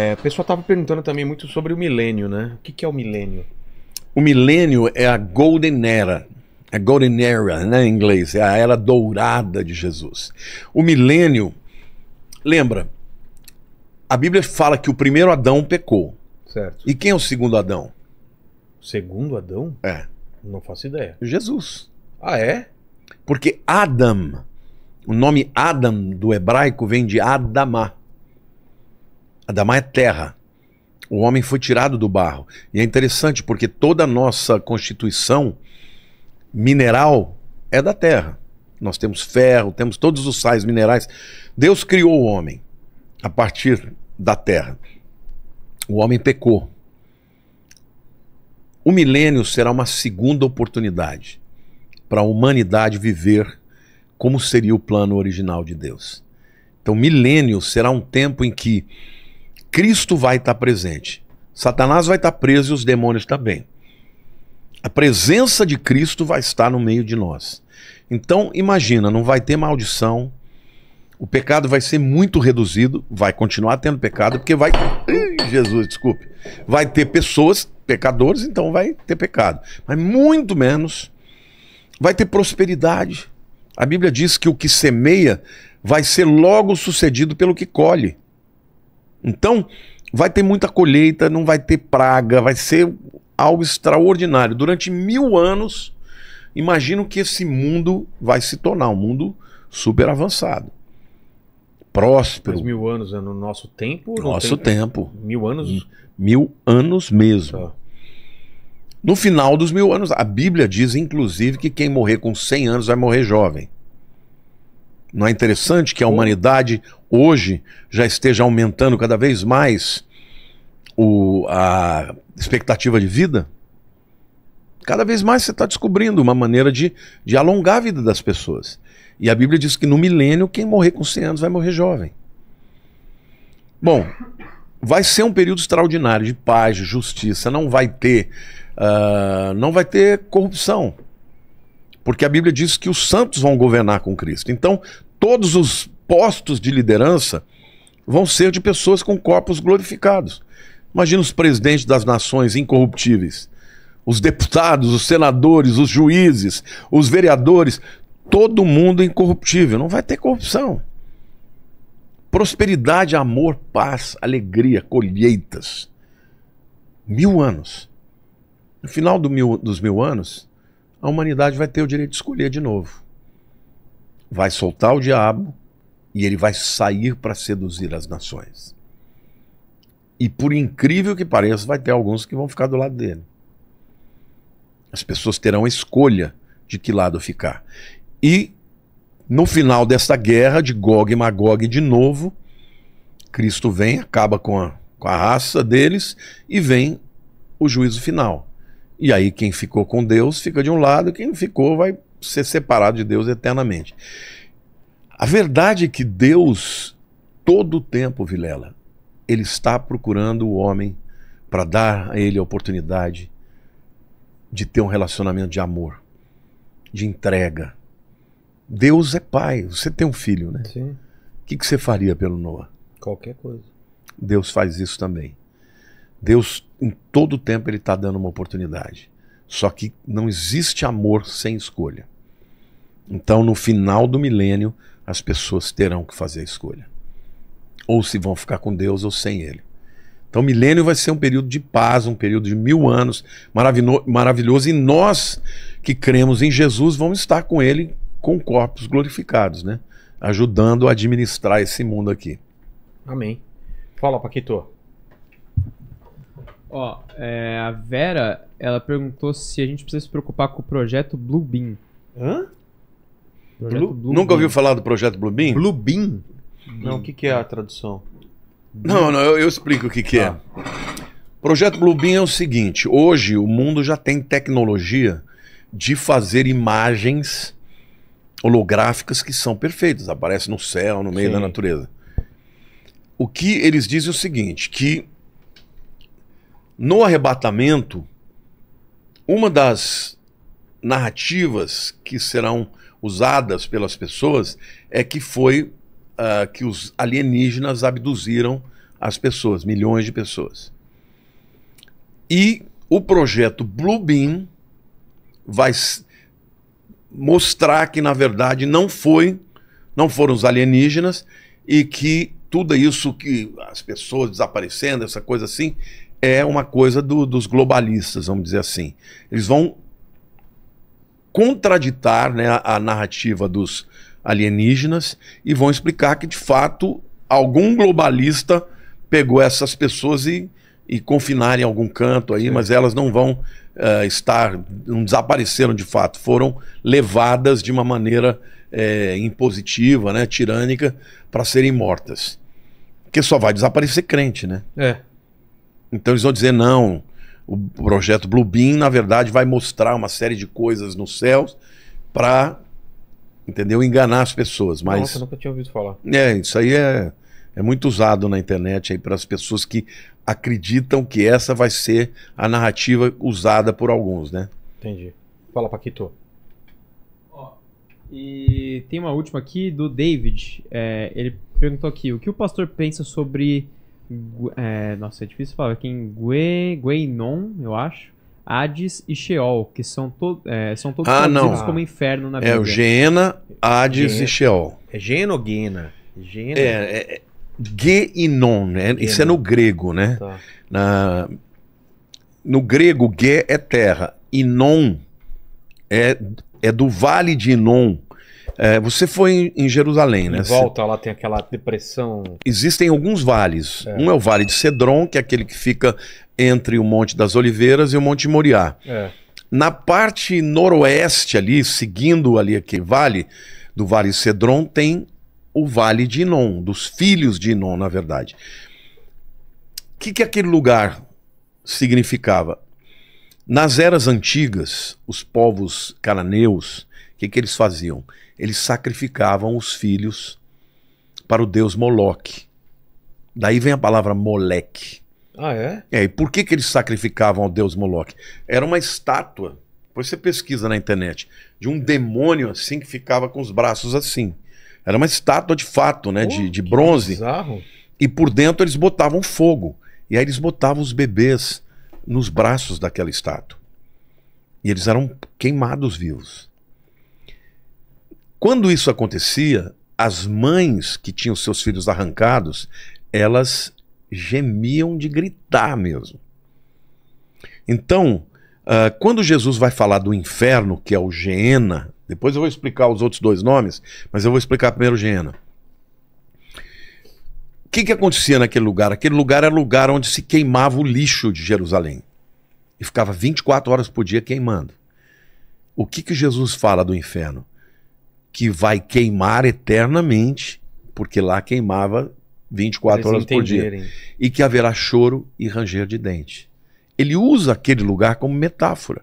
É, o pessoal estava perguntando também muito sobre o milênio, né? O que, que é o milênio? O milênio é a Golden Era. A Golden Era, né, em inglês, é a era dourada de Jesus. O milênio, lembra, a Bíblia fala que o primeiro Adão pecou. Certo. E quem é o segundo Adão? Segundo Adão? É. Não faço ideia. Jesus. Ah, é? Porque Adam, o nome Adam do hebraico vem de Adamar. Adamá é terra. O homem foi tirado do barro. E é interessante porque toda a nossa constituição mineral é da terra. Nós temos ferro, temos todos os sais minerais. Deus criou o homem a partir da terra. O homem pecou. O milênio será uma segunda oportunidade para a humanidade viver como seria o plano original de Deus. Então, milênio será um tempo em que Cristo vai estar presente. Satanás vai estar preso e os demônios também. A presença de Cristo vai estar no meio de nós. Então, imagina, não vai ter maldição. O pecado vai ser muito reduzido, vai continuar tendo pecado, porque vai. Jesus, desculpe. Vai ter pessoas, pecadores, então vai ter pecado. Mas muito menos. Vai ter prosperidade. A Bíblia diz que o que semeia vai ser logo sucedido pelo que colhe. Então, vai ter muita colheita, não vai ter praga, vai ser algo extraordinário. Durante mil anos, imagino que esse mundo vai se tornar um mundo super avançado. Próspero. Mas mil anos é no nosso tempo? No nosso tempo. Mil anos? Hum, mil anos mesmo. Tá. No final dos mil anos, a Bíblia diz, inclusive, que quem morrer com 100 anos vai morrer jovem. Não é interessante que a humanidade hoje já esteja aumentando cada vez mais o, a expectativa de vida? Cada vez mais você está descobrindo uma maneira de, de alongar a vida das pessoas. E a Bíblia diz que no milênio, quem morrer com 100 anos vai morrer jovem. Bom, vai ser um período extraordinário de paz, de justiça, não vai ter, uh, não vai ter corrupção. Porque a Bíblia diz que os santos vão governar com Cristo. Então, todos os postos de liderança vão ser de pessoas com corpos glorificados. Imagina os presidentes das nações incorruptíveis, os deputados, os senadores, os juízes, os vereadores, todo mundo incorruptível, não vai ter corrupção. Prosperidade, amor, paz, alegria, colheitas. Mil anos. No final do mil, dos mil anos, a humanidade vai ter o direito de escolher de novo. Vai soltar o diabo e ele vai sair para seduzir as nações. E por incrível que pareça, vai ter alguns que vão ficar do lado dele. As pessoas terão a escolha de que lado ficar. E no final dessa guerra de Gog e Magog de novo, Cristo vem, acaba com a, com a raça deles e vem o juízo final. E aí quem ficou com Deus fica de um lado, quem ficou vai ser separado de Deus eternamente. A verdade é que Deus, todo o tempo, Vilela, ele está procurando o homem para dar a ele a oportunidade de ter um relacionamento de amor, de entrega. Deus é pai, você tem um filho, né? Sim. O que, que você faria pelo Noah? Qualquer coisa. Deus faz isso também. Deus em todo tempo ele está dando uma oportunidade. Só que não existe amor sem escolha. Então, no final do milênio, as pessoas terão que fazer a escolha. Ou se vão ficar com Deus ou sem Ele. Então, milênio vai ser um período de paz, um período de mil anos maravilhoso, e nós que cremos em Jesus vamos estar com Ele com corpos glorificados, né? Ajudando a administrar esse mundo aqui. Amém. Fala, Paquito. Ó, é, a Vera, ela perguntou se a gente precisa se preocupar com o projeto Bluebeam. Hã? Projeto Blue, Blue nunca ouviu falar do projeto Bluebeam? Bluebeam? Não, o que, que, é a tradução? Não, não, eu, eu explico o que, que ah. é. Tá. Projeto Bluebeam é o seguinte: hoje o mundo já tem tecnologia de fazer imagens holográficas que são perfeitas, aparecem no céu, no meio Sim. da natureza. O que eles dizem é o seguinte, que no arrebatamento, uma das narrativas que serão usadas pelas pessoas é que foi uh, que os alienígenas abduziram as pessoas, milhões de pessoas. E o projeto Blue Beam vai mostrar que na verdade não foi, não foram os alienígenas e que tudo isso que as pessoas desaparecendo, essa coisa assim, é uma coisa do, dos globalistas, vamos dizer assim. Eles vão contraditar né, a, a narrativa dos alienígenas e vão explicar que, de fato, algum globalista pegou essas pessoas e, e em algum canto aí, Sim. mas elas não vão uh, estar, não desapareceram de fato, foram levadas de uma maneira é, impositiva, né, tirânica, para serem mortas. Porque só vai desaparecer crente, né? É. Então eles vão dizer não. O projeto Bluebeam, na verdade, vai mostrar uma série de coisas nos céus para entendeu? Enganar as pessoas, mas Nossa, nunca tinha ouvido falar. É, isso aí é, é muito usado na internet aí para as pessoas que acreditam que essa vai ser a narrativa usada por alguns, né? Entendi. Fala, Paquito. e tem uma última aqui do David. É, ele perguntou aqui: o que o pastor pensa sobre é, nossa, é difícil falar. Aqui em Gue, eu acho. Hades e Sheol, que são, to é, são todos ah, traduzidos como inferno na é Bíblia. É o Hades Gena. e Sheol. É Gena ou Gena? Gena. É, é, é, é né? isso é no grego, né? Tá. Na, no grego, Gué é terra, Inon é, é do vale de Inon, é, você foi em, Jerusalém, né? De volta, lá tem aquela depressão. Existem alguns vales. É. Um é o Vale de Cedron, que é aquele que fica entre o Monte das Oliveiras e o Monte Moriá. É. Na parte noroeste ali, seguindo ali aquele vale, do Vale de Cedron, tem o Vale de Inon, dos filhos de Inon, na verdade. O que, que aquele lugar significava? Nas eras antigas, os povos cananeus que, que eles faziam? Eles sacrificavam os filhos para o deus Moloque. Daí vem a palavra moleque. Ah, é? É, e por que, que eles sacrificavam ao deus Moloque? Era uma estátua, depois você pesquisa na internet, de um demônio assim que ficava com os braços assim. Era uma estátua de fato, né? de, de bronze. Bizarro. E por dentro eles botavam fogo. E aí eles botavam os bebês nos braços daquela estátua. E eles eram queimados vivos. Quando isso acontecia, as mães que tinham seus filhos arrancados, elas gemiam de gritar mesmo. Então, uh, quando Jesus vai falar do inferno, que é o Geena, depois eu vou explicar os outros dois nomes, mas eu vou explicar primeiro o Geena. O que, que acontecia naquele lugar? Aquele lugar era lugar onde se queimava o lixo de Jerusalém. E ficava 24 horas por dia queimando. O que, que Jesus fala do inferno? que vai queimar eternamente, porque lá queimava 24 horas por dia, e que haverá choro e ranger de dente. Ele usa aquele lugar como metáfora.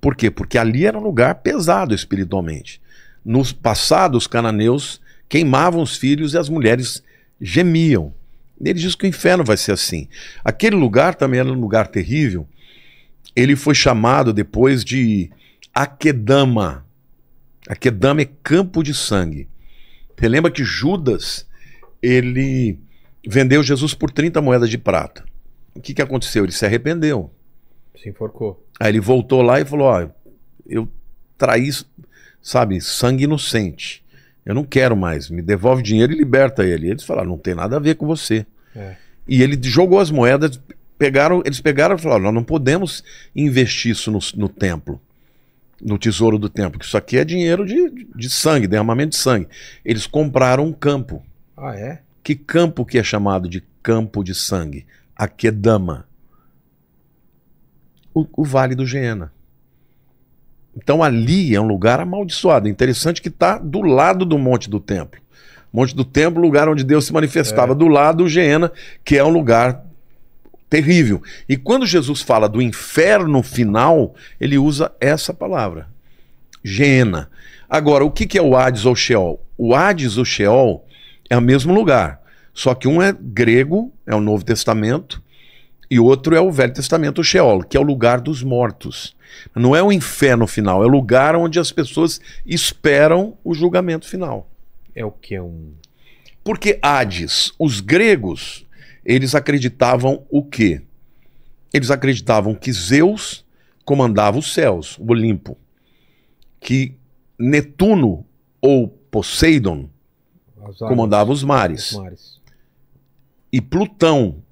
Por quê? Porque ali era um lugar pesado espiritualmente. No passado, os cananeus queimavam os filhos e as mulheres gemiam. Ele diz que o inferno vai ser assim. Aquele lugar também era um lugar terrível. Ele foi chamado depois de Akedama, Aquedama é campo de sangue. Você lembra que Judas, ele vendeu Jesus por 30 moedas de prata. O que, que aconteceu? Ele se arrependeu. Se enforcou. Aí ele voltou lá e falou: Ó, eu traí, sabe, sangue inocente. Eu não quero mais. Me devolve dinheiro e liberta ele. eles falaram: Não tem nada a ver com você. É. E ele jogou as moedas, pegaram, eles pegaram e falaram: Nós não podemos investir isso no, no templo no tesouro do tempo, que isso aqui é dinheiro de, de sangue, derramamento de sangue. Eles compraram um campo. Ah, é? Que campo que é chamado de campo de sangue? Aquedama. O, o Vale do Gena Então ali é um lugar amaldiçoado. Interessante que está do lado do Monte do Templo. Monte do Templo, lugar onde Deus se manifestava. É. Do lado, Gena que é um lugar terrível. E quando Jesus fala do inferno final, ele usa essa palavra, Gena. Agora, o que, é o Hades ou Sheol? O Hades ou Sheol é o mesmo lugar, só que um é grego, é o Novo Testamento, e outro é o Velho Testamento, o Sheol, que é o lugar dos mortos. Não é o inferno final, é o lugar onde as pessoas esperam o julgamento final. É o que é um. Porque Hades, os gregos eles acreditavam o quê? Eles acreditavam que Zeus comandava os céus, o Olimpo, que Netuno ou Poseidon comandava os mares, os mares, e Plutão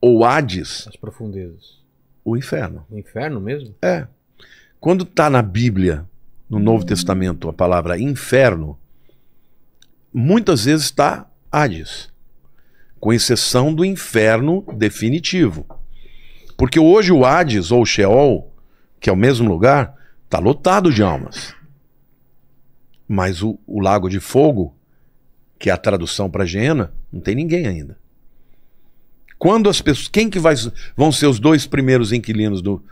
ou Hades, as profundezas, o inferno. O inferno mesmo? É. Quando está na Bíblia, no Novo Testamento, a palavra inferno, muitas vezes está Hades com exceção do inferno definitivo. Porque hoje o Hades ou o Sheol, que é o mesmo lugar, está lotado de almas. Mas o, o, Lago de Fogo, que é a tradução para Geena, não tem ninguém ainda. Quando as pessoas. Quem que vai, vão ser os dois primeiros inquilinos do,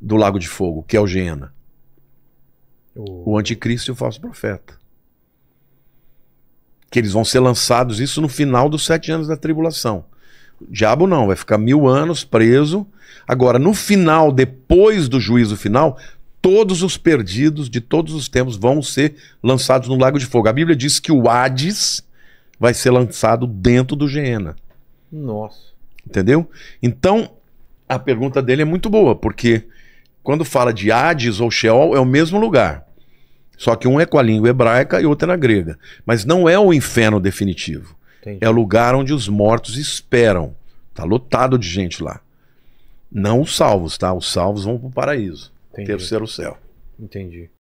do Lago de Fogo, que é o Geena? O... o anticristo e o falso profeta que eles vão ser lançados, isso no final dos sete anos da tribulação. O diabo não, vai ficar mil anos preso. Agora, no final, depois do juízo final, todos os perdidos de todos os tempos vão ser lançados no lago de fogo. A Bíblia diz que o Hades vai ser lançado dentro do Gena. Nossa. Entendeu? Então, a pergunta dele é muito boa, porque quando fala de Hades ou Sheol, é o mesmo lugar. Só que um é com a língua hebraica e outro é na grega. Mas não é o inferno definitivo. Entendi. É o lugar onde os mortos esperam. Tá lotado de gente lá. Não os salvos, tá? Os salvos vão para o paraíso. Entendi. Terceiro céu. Entendi.